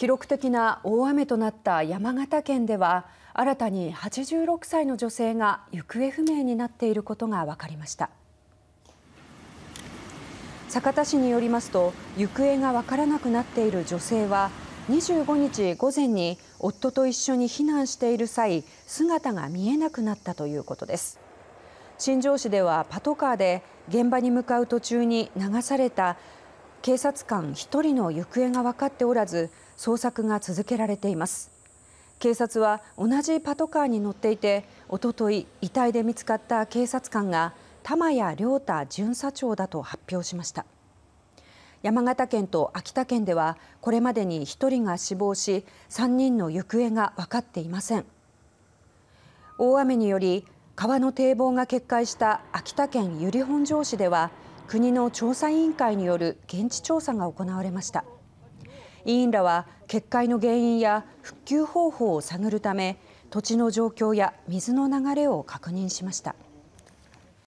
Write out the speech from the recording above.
記録的な大雨となった山形県では新たに86歳の女性が行方不明になっていることが分かりました酒田市によりますと行方が分からなくなっている女性は25日午前に夫と一緒に避難している際姿が見えなくなったということです新庄市ではパトカーで現場に向かう途中に流された警察官1人の行方が分かっておらず捜索が続けられています警察は同じパトカーに乗っていておととい遺体で見つかった警察官が玉谷亮太巡査長だと発表しました山形県と秋田県ではこれまでに1人が死亡し3人の行方が分かっていません大雨により川の堤防が決壊した秋田県由利本荘市では国の調査委員会による現地調査が行われました委員らは決壊の原因や復旧方法を探るため土地の状況や水の流れを確認しました。